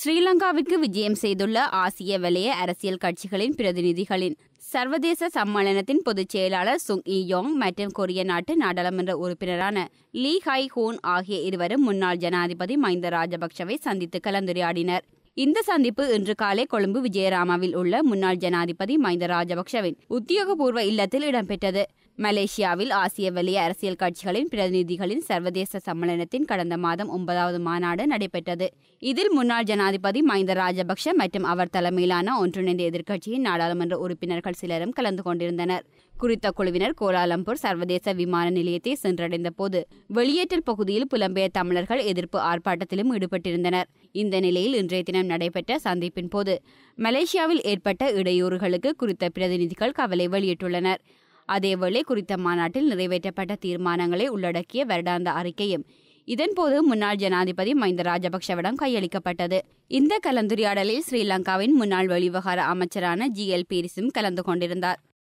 ஸ்ரீலங்காவிற்கு விஜயம் செய்துள்ள ஆசிய வலய அரசியல் கட்சிகளின் பிரதிநிதிகளின் சர்வதேச சம்மேளனத்தின் பொதுச் செயலாளர் சுங் இ யோங் மற்றும் கொரிய நாட்டு நாடாளுமன்ற உறுப்பினரான லீ ஹை ஹூன் ஆகிய இருவரும் முன்னாள் ஜனாதிபதி மஹிந்த ராஜபக்சவை சந்தித்து கலந்துரையாடினர் இந்த சந்திப்பு இன்று காலை கொழும்பு விஜயராமாவில் உள்ள முன்னாள் ஜனாதிபதி மஹிந்த ராஜபக்சவின் உத்தியோகபூர்வ இல்லத்தில் இடம்பெற்றது மலேசியாவில் ஆசிய வெளிய அரசியல் கட்சிகளின் பிரதிநிதிகளின் சர்வதேச சம்மேளனத்தின் கடந்த மாதம் ஒன்பதாவது மாநாடு நடைபெற்றது இதில் முன்னாள் ஜனாதிபதி மஹிந்த ராஜபக்ஷ மற்றும் அவர் தலைமையிலான ஒன்றிணைந்த எதிர்க்கட்சியின் நாடாளுமன்ற உறுப்பினர்கள் சிலரும் கலந்து கொண்டிருந்தனர் குறித்த குழுவினர் கோலாலம்பூர் சர்வதேச விமான நிலையத்தை சென்றடைந்த போது வெளியேற்றல் பகுதியில் புலம்பெயர் தமிழர்கள் எதிர்ப்பு ஆர்ப்பாட்டத்திலும் ஈடுபட்டிருந்தனர் இந்த நிலையில் இன்றைய தினம் நடைபெற்ற சந்திப்பின் போது மலேசியாவில் ஏற்பட்ட இடையூறுகளுக்கு குறித்த பிரதிநிதிகள் கவலை வெளியிட்டுள்ளனர் அதேவேளை குறித்த மாநாட்டில் நிறைவேற்றப்பட்ட தீர்மானங்களை உள்ளடக்கிய வருடாந்த அறிக்கையும் இதன்போது முன்னாள் ஜனாதிபதி மஹிந்த ராஜபக்ஷவிடம் கையளிக்கப்பட்டது இந்த கலந்துரையாடலில் ஸ்ரீலங்காவின் முன்னாள் வெளிவிவகார அமைச்சரான ஜி எல் பீரிஸும் கலந்து கொண்டிருந்தார்